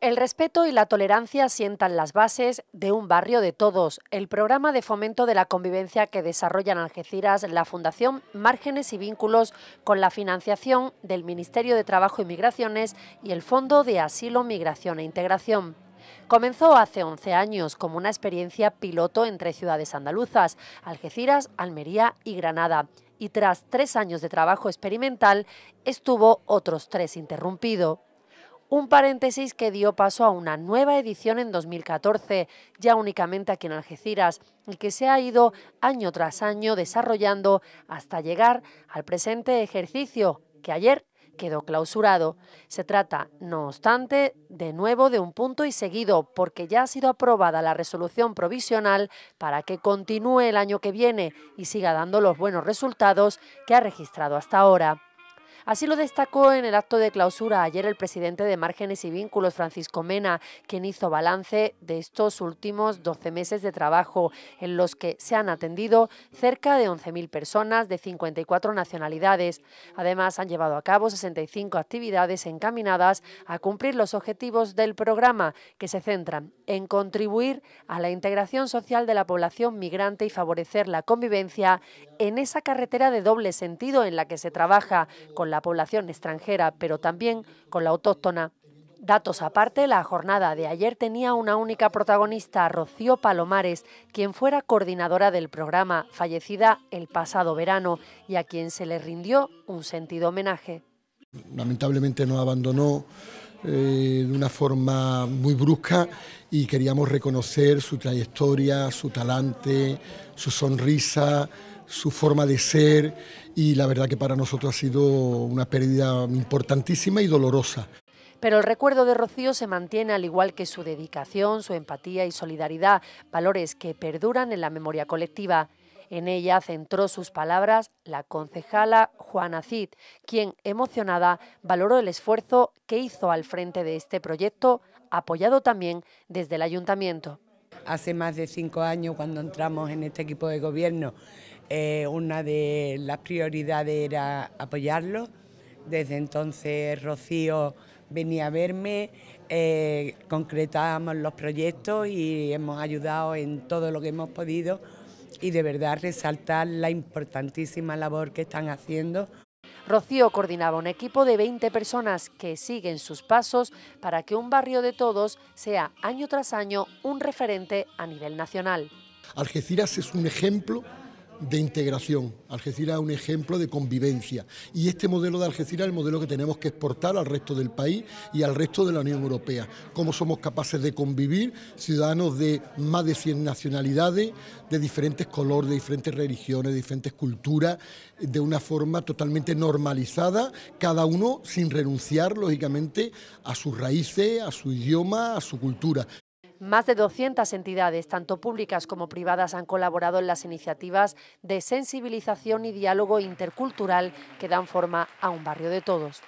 El respeto y la tolerancia sientan las bases de un barrio de todos, el programa de fomento de la convivencia que desarrolla en Algeciras la Fundación Márgenes y Vínculos con la financiación del Ministerio de Trabajo y Migraciones y el Fondo de Asilo, Migración e Integración. Comenzó hace 11 años como una experiencia piloto entre ciudades andaluzas, Algeciras, Almería y Granada, y tras tres años de trabajo experimental estuvo otros tres interrumpido un paréntesis que dio paso a una nueva edición en 2014, ya únicamente aquí en Algeciras, y que se ha ido año tras año desarrollando hasta llegar al presente ejercicio, que ayer quedó clausurado. Se trata, no obstante, de nuevo de un punto y seguido, porque ya ha sido aprobada la resolución provisional para que continúe el año que viene y siga dando los buenos resultados que ha registrado hasta ahora. Así lo destacó en el acto de clausura ayer el presidente de Márgenes y Vínculos, Francisco Mena, quien hizo balance de estos últimos 12 meses de trabajo, en los que se han atendido cerca de 11.000 personas de 54 nacionalidades. Además, han llevado a cabo 65 actividades encaminadas a cumplir los objetivos del programa, que se centran en contribuir a la integración social de la población migrante y favorecer la convivencia en esa carretera de doble sentido en la que se trabaja, con la la población extranjera, pero también con la autóctona. Datos aparte, la jornada de ayer tenía una única protagonista, Rocío Palomares, quien fuera coordinadora del programa, fallecida el pasado verano, y a quien se le rindió un sentido homenaje. Lamentablemente nos abandonó eh, de una forma muy brusca y queríamos reconocer su trayectoria, su talante, su sonrisa, su forma de ser y la verdad que para nosotros ha sido una pérdida importantísima y dolorosa. Pero el recuerdo de Rocío se mantiene al igual que su dedicación, su empatía y solidaridad, valores que perduran en la memoria colectiva. En ella centró sus palabras la concejala Juana Cid, quien, emocionada, valoró el esfuerzo que hizo al frente de este proyecto, apoyado también desde el ayuntamiento. Hace más de cinco años, cuando entramos en este equipo de gobierno, eh, una de las prioridades era apoyarlo. Desde entonces Rocío venía a verme, eh, concretábamos los proyectos y hemos ayudado en todo lo que hemos podido y de verdad resaltar la importantísima labor que están haciendo. Rocío coordinaba un equipo de 20 personas que siguen sus pasos para que un barrio de todos sea año tras año un referente a nivel nacional. Algeciras es un ejemplo de integración. Algeciras es un ejemplo de convivencia y este modelo de Algeciras es el modelo que tenemos que exportar al resto del país y al resto de la Unión Europea. Cómo somos capaces de convivir ciudadanos de más de 100 nacionalidades, de diferentes colores, de diferentes religiones, de diferentes culturas, de una forma totalmente normalizada, cada uno sin renunciar, lógicamente, a sus raíces, a su idioma, a su cultura. Más de 200 entidades, tanto públicas como privadas, han colaborado en las iniciativas de sensibilización y diálogo intercultural que dan forma a un barrio de todos.